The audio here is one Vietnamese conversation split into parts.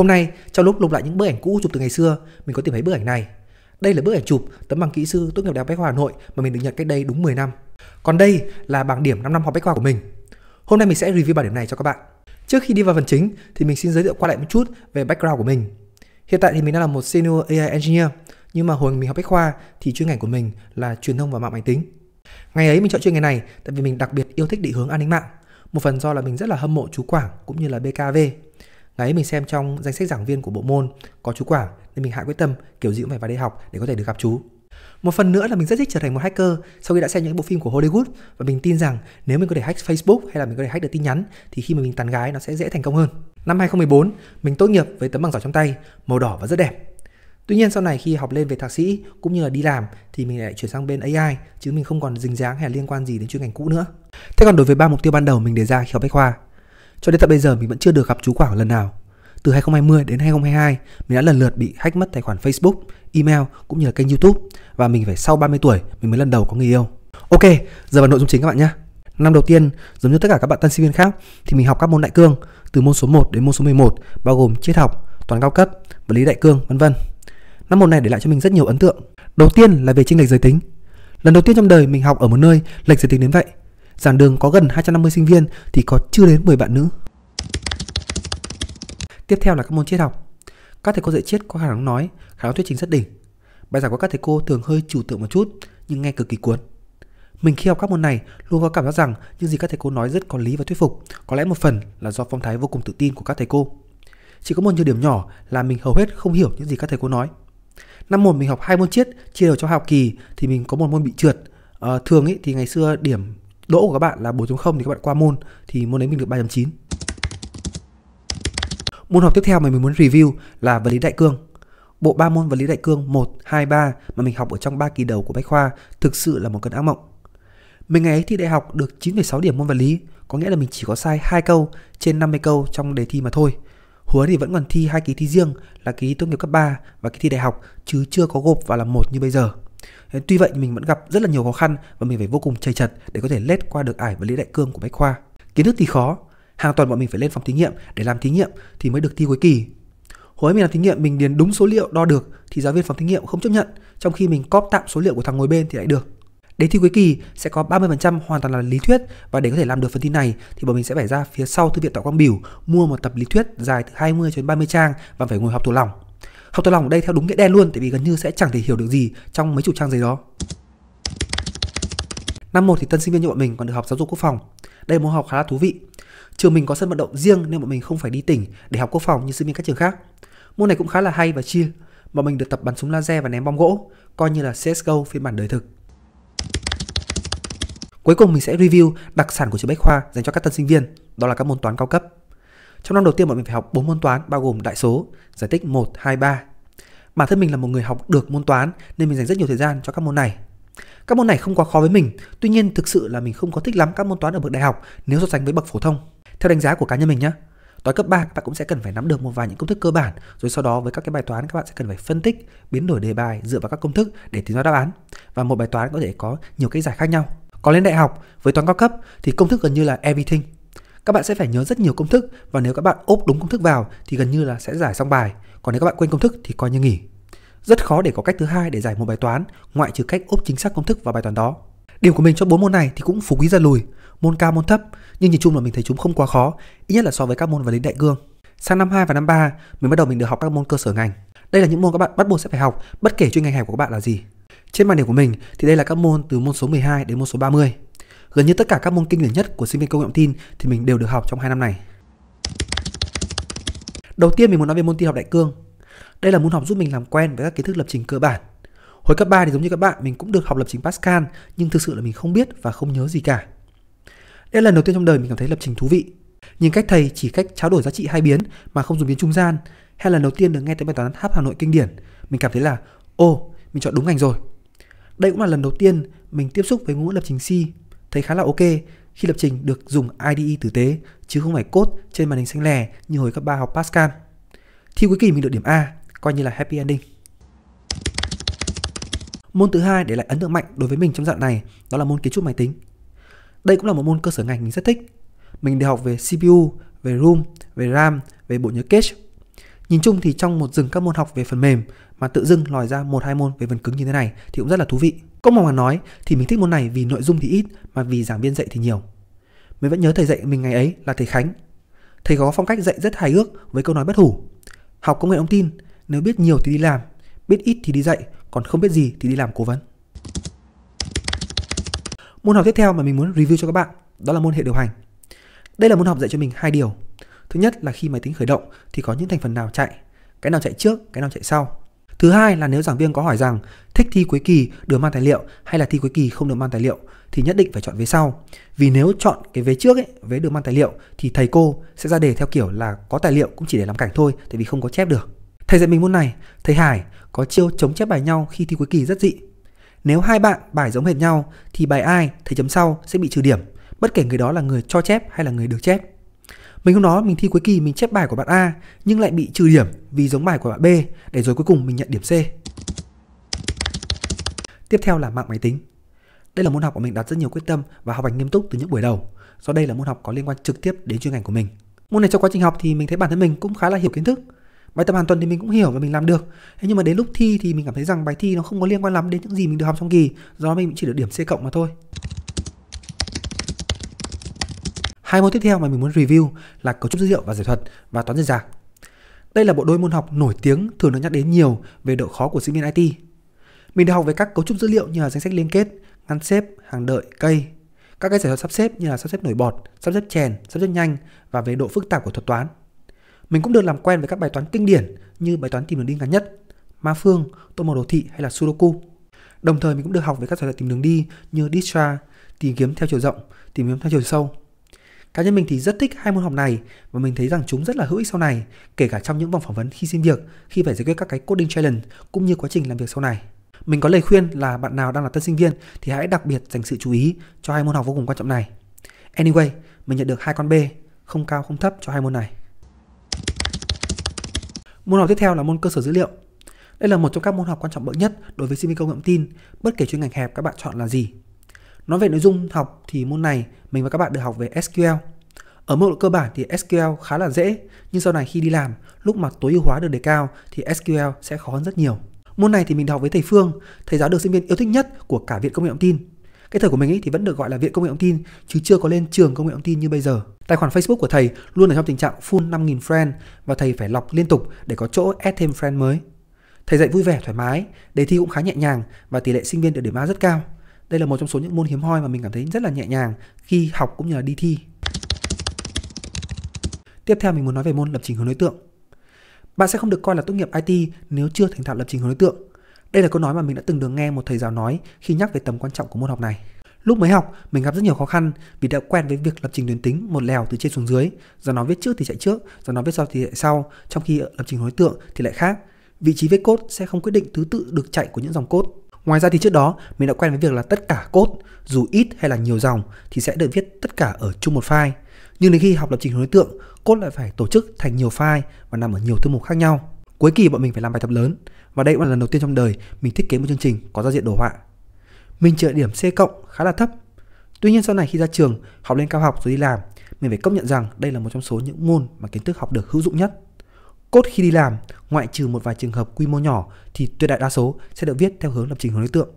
Hôm nay, trong lúc lục lại những bức ảnh cũ chụp từ ngày xưa, mình có tìm thấy bức ảnh này. Đây là bức ảnh chụp tấm bằng kỹ sư tốt nghiệp Đại học Bách khoa Hà Nội mà mình được nhận cách đây đúng 10 năm. Còn đây là bảng điểm 5 năm học Bách khoa của mình. Hôm nay mình sẽ review bảng điểm này cho các bạn. Trước khi đi vào phần chính thì mình xin giới thiệu qua lại một chút về background của mình. Hiện tại thì mình đang là một senior AI engineer, nhưng mà hồi mình học Bách khoa thì chuyên ngành của mình là truyền thông và mạng máy tính. Ngày ấy mình chọn chuyên ngành này tại vì mình đặc biệt yêu thích định hướng an ninh mạng. Một phần do là mình rất là hâm mộ chú Quảng cũng như là BKV ngày ấy mình xem trong danh sách giảng viên của bộ môn có chú Quảng nên mình hạ quyết tâm kiểu gì cũng phải vào đây học để có thể được gặp chú. Một phần nữa là mình rất thích trở thành một hacker sau khi đã xem những bộ phim của Hollywood và mình tin rằng nếu mình có thể hack Facebook hay là mình có thể hack được tin nhắn thì khi mà mình tán gái nó sẽ dễ thành công hơn. Năm 2014, mình tốt nghiệp với tấm bằng giỏi trong tay, màu đỏ và rất đẹp. Tuy nhiên sau này khi học lên về thạc sĩ cũng như là đi làm thì mình lại chuyển sang bên AI chứ mình không còn dính dáng hay liên quan gì đến chuyên ngành cũ nữa. Thế còn đối với ba mục tiêu ban đầu mình đề ra khi học bách khoa cho đến tận bây giờ mình vẫn chưa được gặp chú Quảng lần nào. Từ 2020 đến 2022, mình đã lần lượt bị hack mất tài khoản Facebook, email cũng như là kênh YouTube và mình phải sau 30 tuổi mình mới lần đầu có người yêu. Ok, giờ vào nội dung chính các bạn nhé. Năm đầu tiên, giống như tất cả các bạn tân sinh viên khác thì mình học các môn đại cương từ môn số 1 đến môn số 11 bao gồm triết học, toán cao cấp, vật lý đại cương, vân vân. Năm môn này để lại cho mình rất nhiều ấn tượng. Đầu tiên là về chênh lệch giới tính. Lần đầu tiên trong đời mình học ở một nơi lệch giới tính đến vậy Giảng đường có gần 250 sinh viên thì có chưa đến 10 bạn nữ. Tiếp theo là các môn triết học. Các thầy cô dạy triết có khả năng nói, khả năng thuyết trình rất đỉnh. Bài giảng của các thầy cô thường hơi chủ tượng một chút nhưng nghe cực kỳ cuốn. Mình khi học các môn này luôn có cảm giác rằng những gì các thầy cô nói rất có lý và thuyết phục, có lẽ một phần là do phong thái vô cùng tự tin của các thầy cô. Chỉ có một nhược điểm nhỏ là mình hầu hết không hiểu những gì các thầy cô nói. Năm một mình học hai môn triết chia đều cho học kỳ thì mình có một môn bị trượt. À, thường ý, thì ngày xưa điểm đỗ của các bạn là 4.0 thì các bạn qua môn thì môn đấy mình được 3.9 Môn học tiếp theo mà mình muốn review là vật lý đại cương Bộ 3 môn vật lý đại cương 1, 2, 3 mà mình học ở trong 3 kỳ đầu của Bách Khoa thực sự là một cơn ác mộng Mình ngày ấy thi đại học được 9,6 điểm môn vật lý có nghĩa là mình chỉ có sai 2 câu trên 50 câu trong đề thi mà thôi Hứa thì vẫn còn thi hai kỳ thi riêng là kỳ tốt nghiệp cấp 3 và kỳ thi đại học chứ chưa có gộp vào là một như bây giờ Tuy vậy mình vẫn gặp rất là nhiều khó khăn và mình phải vô cùng chây chật để có thể lết qua được ải và lý đại cương của Bách Khoa. Kiến thức thì khó, hàng tuần bọn mình phải lên phòng thí nghiệm để làm thí nghiệm thì mới được thi cuối kỳ. Hồi ấy mình làm thí nghiệm mình điền đúng số liệu đo được thì giáo viên phòng thí nghiệm không chấp nhận, trong khi mình cóp tạm số liệu của thằng ngồi bên thì lại được. Đến thi cuối kỳ sẽ có 30% hoàn toàn là lý thuyết và để có thể làm được phần thi này thì bọn mình sẽ phải ra phía sau thư viện Tạ Quang Biểu mua một tập lý thuyết dài từ 20 đến 30 trang và phải ngồi học thuộc lòng. Học thuộc lòng ở đây theo đúng nghĩa đen luôn tại vì gần như sẽ chẳng thể hiểu được gì trong mấy chục trang giấy đó. Năm một thì tân sinh viên như bọn mình còn được học giáo dục quốc phòng. Đây là môn học khá là thú vị. Trường mình có sân vận động riêng nên bọn mình không phải đi tỉnh để học quốc phòng như sinh viên các trường khác. Môn này cũng khá là hay và chill. Bọn mình được tập bắn súng laser và ném bom gỗ, coi như là CSGO phiên bản đời thực. Cuối cùng mình sẽ review đặc sản của trường Bách Khoa dành cho các tân sinh viên, đó là các môn toán cao cấp. Trong năm đầu tiên bọn mình phải học 4 môn toán bao gồm đại số, giải tích 1, 2, 3. Bản thân mình là một người học được môn toán nên mình dành rất nhiều thời gian cho các môn này. Các môn này không quá khó với mình, tuy nhiên thực sự là mình không có thích lắm các môn toán ở bậc đại học nếu so sánh với bậc phổ thông. Theo đánh giá của cá nhân mình nhé, Toán cấp 3 các bạn cũng sẽ cần phải nắm được một vài những công thức cơ bản, rồi sau đó với các cái bài toán các bạn sẽ cần phải phân tích, biến đổi đề bài dựa vào các công thức để tìm ra đáp án. Và một bài toán có thể có nhiều cách giải khác nhau. Còn lên đại học, với toán cao cấp thì công thức gần như là everything, các bạn sẽ phải nhớ rất nhiều công thức và nếu các bạn ốp đúng công thức vào thì gần như là sẽ giải xong bài còn nếu các bạn quên công thức thì coi như nghỉ rất khó để có cách thứ hai để giải một bài toán ngoại trừ cách ốp chính xác công thức vào bài toán đó điểm của mình cho bốn môn này thì cũng phú quý ra lùi môn cao môn thấp nhưng nhìn chung là mình thấy chúng không quá khó ít nhất là so với các môn vật lý đại cương sang năm 2 và năm 3 mình bắt đầu mình được học các môn cơ sở ngành đây là những môn các bạn bắt buộc sẽ phải học bất kể chuyên ngành học của các bạn là gì trên màn hình của mình thì đây là các môn từ môn số 12 đến môn số 30 Gần như tất cả các môn kinh điển nhất của sinh viên công nghệ thông tin thì mình đều được học trong 2 năm này. Đầu tiên mình muốn nói về môn tin học đại cương. Đây là môn học giúp mình làm quen với các kiến thức lập trình cơ bản. Hồi cấp 3 thì giống như các bạn, mình cũng được học lập trình Pascal, nhưng thực sự là mình không biết và không nhớ gì cả. Đây là lần đầu tiên trong đời mình cảm thấy lập trình thú vị. Nhìn cách thầy chỉ cách trao đổi giá trị hai biến mà không dùng biến trung gian, hay là lần đầu tiên được nghe tới bài toán hấp Hà Nội kinh điển, mình cảm thấy là ô, mình chọn đúng ngành rồi. Đây cũng là lần đầu tiên mình tiếp xúc với ngôn ngữ lập trình C thấy khá là ok khi lập trình được dùng IDE tử tế chứ không phải code trên màn hình xanh lè như hồi cấp 3 học Pascal. Thi cuối kỳ mình được điểm A, coi như là happy ending. Môn thứ hai để lại ấn tượng mạnh đối với mình trong dạng này đó là môn kiến trúc máy tính. Đây cũng là một môn cơ sở ngành mình rất thích. Mình đều học về CPU, về ROM, về RAM, về bộ nhớ cache. Nhìn chung thì trong một rừng các môn học về phần mềm mà tự dưng lòi ra một hai môn về phần cứng như thế này thì cũng rất là thú vị. Công bằng mà nói thì mình thích môn này vì nội dung thì ít mà vì giảng viên dạy thì nhiều. Mình vẫn nhớ thầy dạy mình ngày ấy là thầy Khánh. Thầy có phong cách dạy rất hài hước với câu nói bất hủ. Học công nghệ thông tin, nếu biết nhiều thì đi làm, biết ít thì đi dạy, còn không biết gì thì đi làm cố vấn. Môn học tiếp theo mà mình muốn review cho các bạn đó là môn hệ điều hành. Đây là môn học dạy cho mình hai điều. Thứ nhất là khi máy tính khởi động thì có những thành phần nào chạy, cái nào chạy trước, cái nào chạy sau. Thứ hai là nếu giảng viên có hỏi rằng thích thi cuối kỳ được mang tài liệu hay là thi cuối kỳ không được mang tài liệu thì nhất định phải chọn về sau. Vì nếu chọn cái vế trước ấy, vế được mang tài liệu thì thầy cô sẽ ra đề theo kiểu là có tài liệu cũng chỉ để làm cảnh thôi tại vì không có chép được. Thầy dạy mình môn này, thầy Hải có chiêu chống chép bài nhau khi thi cuối kỳ rất dị. Nếu hai bạn bài giống hệt nhau thì bài ai thầy chấm sau sẽ bị trừ điểm, bất kể người đó là người cho chép hay là người được chép. Mình hôm đó mình thi cuối kỳ mình chép bài của bạn A nhưng lại bị trừ điểm vì giống bài của bạn B để rồi cuối cùng mình nhận điểm C. Tiếp theo là mạng máy tính. Đây là môn học của mình đặt rất nhiều quyết tâm và học hành nghiêm túc từ những buổi đầu. Do đây là môn học có liên quan trực tiếp đến chuyên ngành của mình. Môn này trong quá trình học thì mình thấy bản thân mình cũng khá là hiểu kiến thức. Bài tập hàng tuần thì mình cũng hiểu và mình làm được. Thế nhưng mà đến lúc thi thì mình cảm thấy rằng bài thi nó không có liên quan lắm đến những gì mình được học trong kỳ, do đó mình chỉ được điểm C cộng mà thôi. Hai môn tiếp theo mà mình muốn review là cấu trúc dữ liệu và giải thuật và toán diễn giải. Đây là bộ đôi môn học nổi tiếng thường được nhắc đến nhiều về độ khó của sinh viên IT. Mình đã học về các cấu trúc dữ liệu như là danh sách liên kết, ngăn xếp, hàng đợi, cây, các cái giải thuật sắp xếp như là sắp xếp nổi bọt, sắp xếp chèn, sắp xếp nhanh và về độ phức tạp của thuật toán. Mình cũng được làm quen với các bài toán kinh điển như bài toán tìm đường đi ngắn nhất, ma phương, tô màu đồ thị hay là sudoku. Đồng thời mình cũng được học về các giải thuật tìm đường đi như dijkstra, tìm kiếm theo chiều rộng, tìm kiếm theo chiều sâu Cá nhân mình thì rất thích hai môn học này và mình thấy rằng chúng rất là hữu ích sau này, kể cả trong những vòng phỏng vấn khi xin việc, khi phải giải quyết các cái coding challenge cũng như quá trình làm việc sau này. Mình có lời khuyên là bạn nào đang là tân sinh viên thì hãy đặc biệt dành sự chú ý cho hai môn học vô cùng quan trọng này. Anyway, mình nhận được hai con B, không cao không thấp cho hai môn này. Môn học tiếp theo là môn cơ sở dữ liệu. Đây là một trong các môn học quan trọng bậc nhất đối với sinh viên công nghệ tin, bất kể chuyên ngành hẹp các bạn chọn là gì. Nói về nội dung học thì môn này mình và các bạn được học về SQL. Ở mức độ cơ bản thì SQL khá là dễ, nhưng sau này khi đi làm, lúc mà tối ưu hóa được đề cao thì SQL sẽ khó hơn rất nhiều. Môn này thì mình học với thầy Phương, thầy giáo được sinh viên yêu thích nhất của cả Viện Công nghệ thông tin. Cái thời của mình ấy thì vẫn được gọi là Viện Công nghệ thông tin chứ chưa có lên trường công nghệ thông tin như bây giờ. Tài khoản Facebook của thầy luôn ở trong tình trạng full 5.000 friend và thầy phải lọc liên tục để có chỗ add thêm friend mới. Thầy dạy vui vẻ thoải mái, đề thi cũng khá nhẹ nhàng và tỷ lệ sinh viên được điểm A rất cao đây là một trong số những môn hiếm hoi mà mình cảm thấy rất là nhẹ nhàng khi học cũng như là đi thi tiếp theo mình muốn nói về môn lập trình hướng đối tượng bạn sẽ không được coi là tốt nghiệp IT nếu chưa thành thạo lập trình hướng đối tượng đây là câu nói mà mình đã từng được nghe một thầy giáo nói khi nhắc về tầm quan trọng của môn học này Lúc mới học, mình gặp rất nhiều khó khăn vì đã quen với việc lập trình tuyến tính một lèo từ trên xuống dưới, do nó viết trước thì chạy trước, do nó viết sau thì chạy sau, trong khi lập trình đối tượng thì lại khác. Vị trí viết code sẽ không quyết định thứ tự được chạy của những dòng code. Ngoài ra thì trước đó mình đã quen với việc là tất cả code dù ít hay là nhiều dòng thì sẽ được viết tất cả ở chung một file. Nhưng đến khi học lập trình đối tượng, code lại phải tổ chức thành nhiều file và nằm ở nhiều thư mục khác nhau. Cuối kỳ bọn mình phải làm bài tập lớn và đây cũng là lần đầu tiên trong đời mình thiết kế một chương trình có giao diện đồ họa. Mình trượt điểm C cộng khá là thấp. Tuy nhiên sau này khi ra trường, học lên cao học rồi đi làm, mình phải công nhận rằng đây là một trong số những môn mà kiến thức học được hữu dụng nhất. Cốt khi đi làm ngoại trừ một vài trường hợp quy mô nhỏ thì tuyệt đại đa số sẽ được viết theo hướng lập trình hướng đối tượng.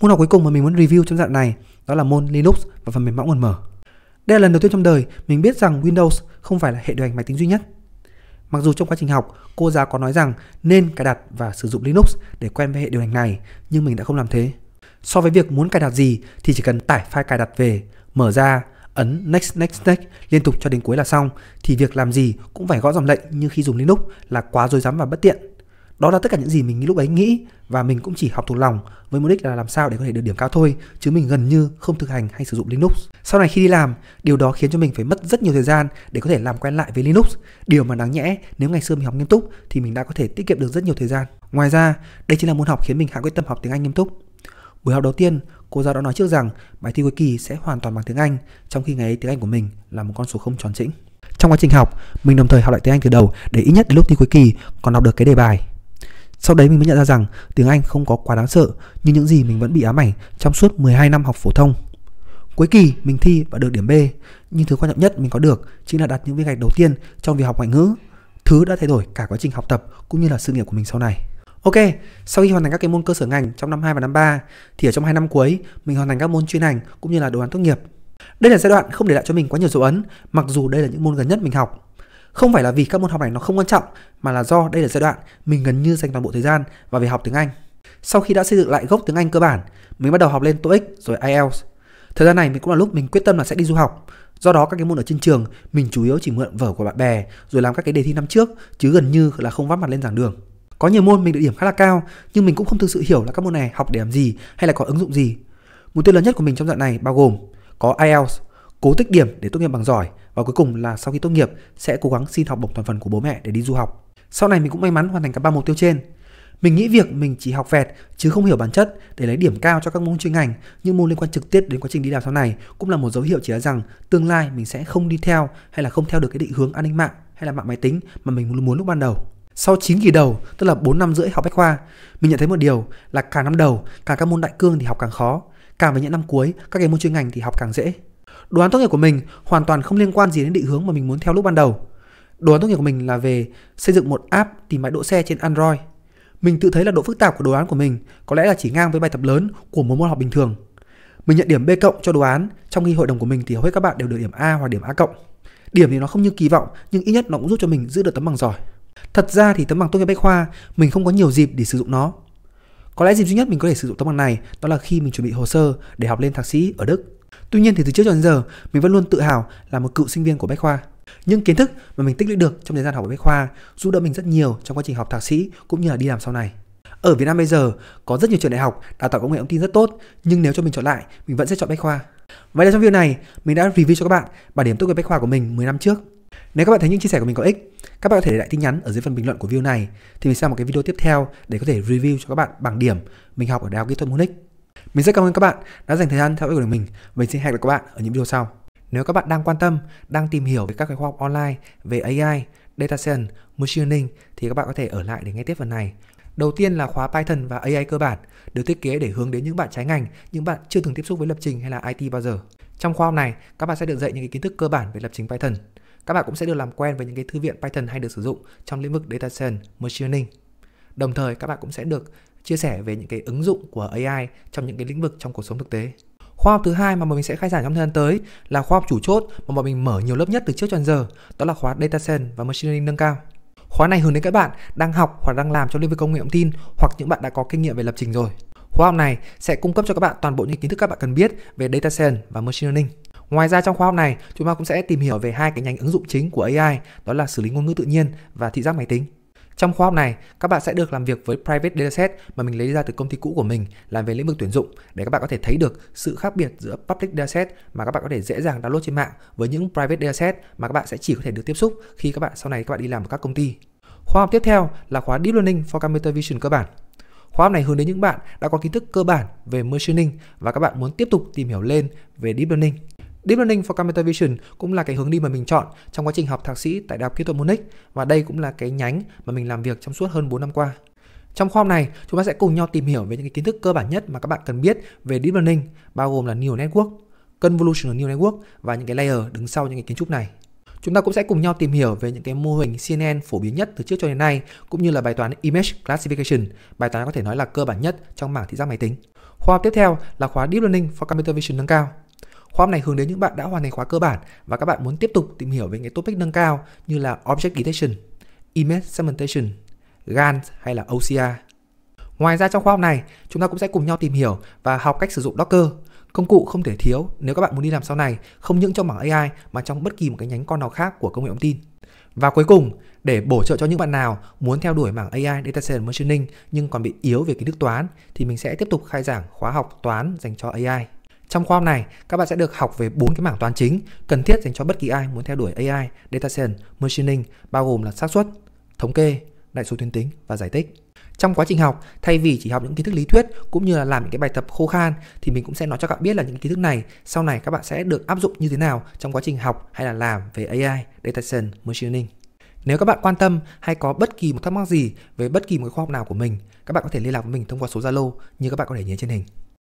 Môn học cuối cùng mà mình muốn review trong dạng này đó là môn Linux và phần mềm mã nguồn mở. Đây là lần đầu tiên trong đời mình biết rằng Windows không phải là hệ điều hành máy tính duy nhất. Mặc dù trong quá trình học, cô giáo có nói rằng nên cài đặt và sử dụng Linux để quen với hệ điều hành này, nhưng mình đã không làm thế. So với việc muốn cài đặt gì thì chỉ cần tải file cài đặt về, mở ra ấn next next next liên tục cho đến cuối là xong thì việc làm gì cũng phải gõ dòng lệnh nhưng khi dùng Linux là quá rối rắm và bất tiện. Đó là tất cả những gì mình lúc ấy nghĩ và mình cũng chỉ học thuộc lòng với mục đích là làm sao để có thể được điểm cao thôi chứ mình gần như không thực hành hay sử dụng Linux. Sau này khi đi làm, điều đó khiến cho mình phải mất rất nhiều thời gian để có thể làm quen lại với Linux. Điều mà đáng nhẽ nếu ngày xưa mình học nghiêm túc thì mình đã có thể tiết kiệm được rất nhiều thời gian. Ngoài ra, đây chính là môn học khiến mình hạ quyết tâm học tiếng Anh nghiêm túc. Buổi học đầu tiên, cô giáo đã nói trước rằng bài thi cuối kỳ sẽ hoàn toàn bằng tiếng Anh, trong khi ngày ấy tiếng Anh của mình là một con số không tròn chỉnh. Trong quá trình học, mình đồng thời học lại tiếng Anh từ đầu để ít nhất đến lúc thi cuối kỳ còn đọc được cái đề bài. Sau đấy mình mới nhận ra rằng tiếng Anh không có quá đáng sợ như những gì mình vẫn bị ám ảnh trong suốt 12 năm học phổ thông. Cuối kỳ mình thi và được điểm B, nhưng thứ quan trọng nhất mình có được chính là đặt những viên gạch đầu tiên trong việc học ngoại ngữ, thứ đã thay đổi cả quá trình học tập cũng như là sự nghiệp của mình sau này. Ok, sau khi hoàn thành các cái môn cơ sở ngành trong năm 2 và năm 3 thì ở trong 2 năm cuối mình hoàn thành các môn chuyên ngành cũng như là đồ án tốt nghiệp. Đây là giai đoạn không để lại cho mình quá nhiều dấu ấn, mặc dù đây là những môn gần nhất mình học. Không phải là vì các môn học này nó không quan trọng mà là do đây là giai đoạn mình gần như dành toàn bộ thời gian vào việc học tiếng Anh. Sau khi đã xây dựng lại gốc tiếng Anh cơ bản, mình bắt đầu học lên TOEIC rồi IELTS. Thời gian này mình cũng là lúc mình quyết tâm là sẽ đi du học. Do đó các cái môn ở trên trường mình chủ yếu chỉ mượn vở của bạn bè rồi làm các cái đề thi năm trước chứ gần như là không vắt mặt lên giảng đường có nhiều môn mình được điểm khá là cao nhưng mình cũng không thực sự hiểu là các môn này học để làm gì hay là có ứng dụng gì mục tiêu lớn nhất của mình trong đoạn này bao gồm có IELTS cố tích điểm để tốt nghiệp bằng giỏi và cuối cùng là sau khi tốt nghiệp sẽ cố gắng xin học bổng toàn phần của bố mẹ để đi du học sau này mình cũng may mắn hoàn thành cả ba mục tiêu trên mình nghĩ việc mình chỉ học vẹt chứ không hiểu bản chất để lấy điểm cao cho các môn chuyên ngành nhưng môn liên quan trực tiếp đến quá trình đi đào sau này cũng là một dấu hiệu chỉ ra rằng tương lai mình sẽ không đi theo hay là không theo được cái định hướng an ninh mạng hay là mạng máy tính mà mình muốn lúc ban đầu sau 9 kỳ đầu tức là 4 năm rưỡi học bách khoa mình nhận thấy một điều là cả năm đầu cả các môn đại cương thì học càng khó càng về những năm cuối các cái môn chuyên ngành thì học càng dễ đồ án tốt nghiệp của mình hoàn toàn không liên quan gì đến định hướng mà mình muốn theo lúc ban đầu đồ án tốt nghiệp của mình là về xây dựng một app tìm bãi đỗ xe trên android mình tự thấy là độ phức tạp của đồ án của mình có lẽ là chỉ ngang với bài tập lớn của một môn học bình thường mình nhận điểm B cộng cho đồ án trong khi hội đồng của mình thì hầu hết các bạn đều được điểm A hoặc điểm A cộng điểm thì nó không như kỳ vọng nhưng ít nhất nó cũng giúp cho mình giữ được tấm bằng giỏi Thật ra thì tấm bằng tốt nghiệp bách khoa mình không có nhiều dịp để sử dụng nó. Có lẽ dịp duy nhất mình có thể sử dụng tấm bằng này đó là khi mình chuẩn bị hồ sơ để học lên thạc sĩ ở Đức. Tuy nhiên thì từ trước cho đến giờ mình vẫn luôn tự hào là một cựu sinh viên của bách khoa. Những kiến thức mà mình tích lũy được trong thời gian học ở bách khoa giúp đỡ mình rất nhiều trong quá trình học thạc sĩ cũng như là đi làm sau này. Ở Việt Nam bây giờ có rất nhiều trường đại học đào tạo công nghệ thông tin rất tốt, nhưng nếu cho mình chọn lại, mình vẫn sẽ chọn bách khoa. Vậy là trong video này, mình đã review cho các bạn bản điểm tốt nghiệp bách khoa của mình 10 năm trước. Nếu các bạn thấy những chia sẻ của mình có ích, các bạn có thể để lại tin nhắn ở dưới phần bình luận của video này thì mình sẽ làm một cái video tiếp theo để có thể review cho các bạn bằng điểm mình học ở Đại học Kỹ thuật Munich. Mình rất cảm ơn các bạn đã dành thời gian theo dõi của mình. Mình xin hẹn gặp các bạn ở những video sau. Nếu các bạn đang quan tâm, đang tìm hiểu về các khóa học online về AI, data science, machine learning thì các bạn có thể ở lại để nghe tiếp phần này. Đầu tiên là khóa Python và AI cơ bản được thiết kế để hướng đến những bạn trái ngành, những bạn chưa từng tiếp xúc với lập trình hay là IT bao giờ. Trong khóa học này, các bạn sẽ được dạy những kiến thức cơ bản về lập trình Python. Các bạn cũng sẽ được làm quen với những cái thư viện Python hay được sử dụng trong lĩnh vực Data Science, Machine Learning. Đồng thời các bạn cũng sẽ được chia sẻ về những cái ứng dụng của AI trong những cái lĩnh vực trong cuộc sống thực tế. Khoa học thứ hai mà bọn mình sẽ khai giảng trong thời gian tới là khoa học chủ chốt mà bọn mình mở nhiều lớp nhất từ trước cho đến giờ, đó là khóa Data Science và Machine Learning nâng cao. Khóa này hướng đến các bạn đang học hoặc đang làm trong lĩnh vực công nghệ thông tin hoặc những bạn đã có kinh nghiệm về lập trình rồi. Khóa học này sẽ cung cấp cho các bạn toàn bộ những kiến thức các bạn cần biết về Data Science và Machine Learning. Ngoài ra trong khóa học này, chúng ta cũng sẽ tìm hiểu về hai cái nhánh ứng dụng chính của AI, đó là xử lý ngôn ngữ tự nhiên và thị giác máy tính. Trong khóa học này, các bạn sẽ được làm việc với private dataset mà mình lấy ra từ công ty cũ của mình làm về lĩnh vực tuyển dụng để các bạn có thể thấy được sự khác biệt giữa public dataset mà các bạn có thể dễ dàng download trên mạng với những private dataset mà các bạn sẽ chỉ có thể được tiếp xúc khi các bạn sau này các bạn đi làm ở các công ty. Khóa học tiếp theo là khóa Deep Learning for Computer Vision cơ bản. Khóa học này hướng đến những bạn đã có kiến thức cơ bản về machine learning và các bạn muốn tiếp tục tìm hiểu lên về deep learning. Deep Learning for Computer Vision cũng là cái hướng đi mà mình chọn trong quá trình học thạc sĩ tại Đại học Kỹ thuật Munich và đây cũng là cái nhánh mà mình làm việc trong suốt hơn 4 năm qua. Trong khoa học này, chúng ta sẽ cùng nhau tìm hiểu về những cái kiến thức cơ bản nhất mà các bạn cần biết về Deep Learning, bao gồm là Neural Network, Convolutional Neural Network và những cái layer đứng sau những cái kiến trúc này. Chúng ta cũng sẽ cùng nhau tìm hiểu về những cái mô hình CNN phổ biến nhất từ trước cho đến nay, cũng như là bài toán Image Classification, bài toán có thể nói là cơ bản nhất trong mảng thị giác máy tính. Khóa học tiếp theo là khóa Deep Learning for Computer Vision nâng cao. Khóa học này hướng đến những bạn đã hoàn thành khóa cơ bản và các bạn muốn tiếp tục tìm hiểu về những topic nâng cao như là Object Detection, Image Segmentation, GAN hay là OCR. Ngoài ra trong khóa học này, chúng ta cũng sẽ cùng nhau tìm hiểu và học cách sử dụng Docker, công cụ không thể thiếu nếu các bạn muốn đi làm sau này, không những trong mảng AI mà trong bất kỳ một cái nhánh con nào khác của công nghệ thông tin. Và cuối cùng, để bổ trợ cho những bạn nào muốn theo đuổi mảng AI Data Science Machining nhưng còn bị yếu về kiến thức toán thì mình sẽ tiếp tục khai giảng khóa học toán dành cho AI. Trong khóa học này, các bạn sẽ được học về bốn cái mảng toán chính cần thiết dành cho bất kỳ ai muốn theo đuổi AI, data science, machining, bao gồm là xác suất, thống kê, đại số tuyến tính và giải tích. Trong quá trình học, thay vì chỉ học những kiến thức lý thuyết cũng như là làm những cái bài tập khô khan thì mình cũng sẽ nói cho các bạn biết là những kiến thức này sau này các bạn sẽ được áp dụng như thế nào trong quá trình học hay là làm về AI, data science, machine learning. Nếu các bạn quan tâm hay có bất kỳ một thắc mắc gì về bất kỳ một khóa học nào của mình, các bạn có thể liên lạc với mình thông qua số Zalo như các bạn có thể nhìn trên hình.